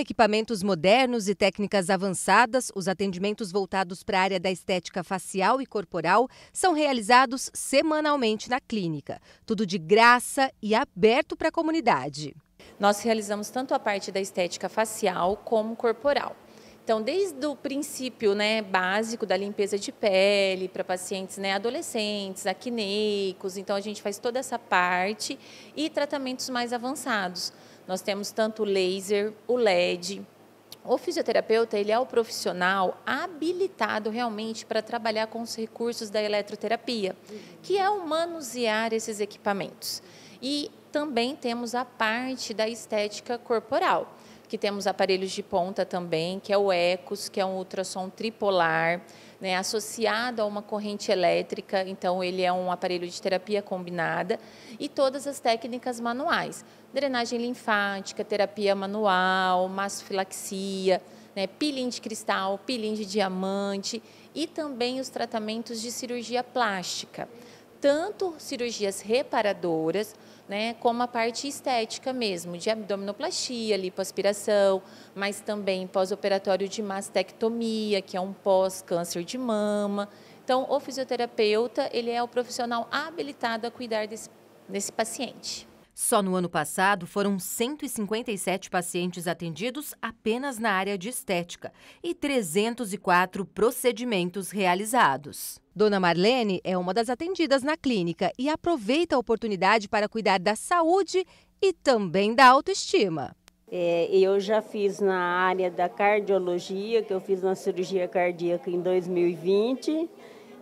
equipamentos modernos e técnicas avançadas, os atendimentos voltados para a área da estética facial e corporal são realizados semanalmente na clínica. Tudo de graça e aberto para a comunidade. Nós realizamos tanto a parte da estética facial como corporal. Então, desde o princípio né, básico da limpeza de pele para pacientes né, adolescentes, acneicos, então a gente faz toda essa parte e tratamentos mais avançados. Nós temos tanto o laser, o LED, o fisioterapeuta ele é o profissional habilitado realmente para trabalhar com os recursos da eletroterapia, que é o manusear esses equipamentos. E também temos a parte da estética corporal que temos aparelhos de ponta também, que é o ECOS, que é um ultrassom tripolar, né, associado a uma corrente elétrica, então ele é um aparelho de terapia combinada, e todas as técnicas manuais, drenagem linfática, terapia manual, massofilaxia, né, peeling de cristal, peeling de diamante, e também os tratamentos de cirurgia plástica tanto cirurgias reparadoras, né, como a parte estética mesmo, de abdominoplastia, lipoaspiração, mas também pós-operatório de mastectomia, que é um pós-câncer de mama. Então, o fisioterapeuta, ele é o profissional habilitado a cuidar desse, desse paciente. Só no ano passado foram 157 pacientes atendidos apenas na área de estética e 304 procedimentos realizados. Dona Marlene é uma das atendidas na clínica e aproveita a oportunidade para cuidar da saúde e também da autoestima. É, eu já fiz na área da cardiologia, que eu fiz uma cirurgia cardíaca em 2020.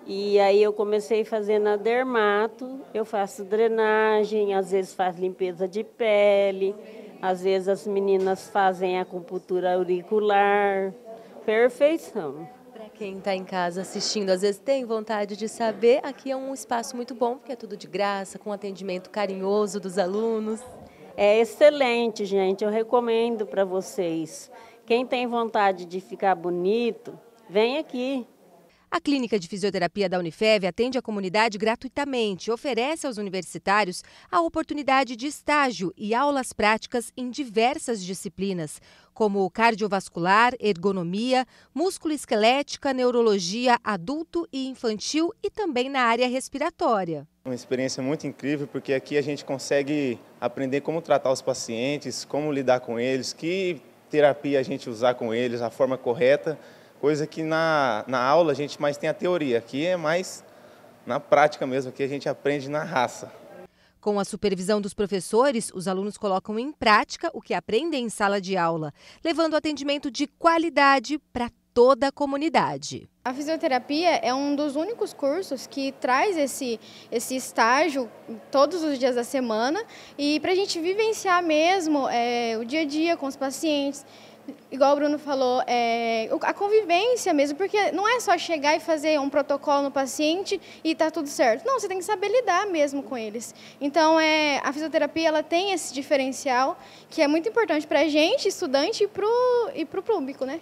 E aí eu comecei fazendo a dermato, eu faço drenagem, às vezes faço limpeza de pele, às vezes as meninas fazem acupuntura auricular. Perfeição. Para quem está em casa assistindo, às vezes tem vontade de saber, aqui é um espaço muito bom, porque é tudo de graça, com atendimento carinhoso dos alunos. É excelente, gente. Eu recomendo para vocês. Quem tem vontade de ficar bonito, vem aqui. A Clínica de Fisioterapia da Unifev atende a comunidade gratuitamente, oferece aos universitários a oportunidade de estágio e aulas práticas em diversas disciplinas, como cardiovascular, ergonomia, músculo-esquelética, neurologia adulto e infantil e também na área respiratória. É uma experiência muito incrível porque aqui a gente consegue aprender como tratar os pacientes, como lidar com eles, que terapia a gente usar com eles, a forma correta coisa que na, na aula a gente mais tem a teoria, aqui é mais na prática mesmo, aqui a gente aprende na raça. Com a supervisão dos professores, os alunos colocam em prática o que aprendem em sala de aula, levando atendimento de qualidade para toda a comunidade. A fisioterapia é um dos únicos cursos que traz esse, esse estágio todos os dias da semana e para a gente vivenciar mesmo é, o dia a dia com os pacientes, igual o Bruno falou, é, a convivência mesmo, porque não é só chegar e fazer um protocolo no paciente e tá tudo certo. Não, você tem que saber lidar mesmo com eles. Então, é, a fisioterapia ela tem esse diferencial que é muito importante para a gente, estudante, e para o público, né?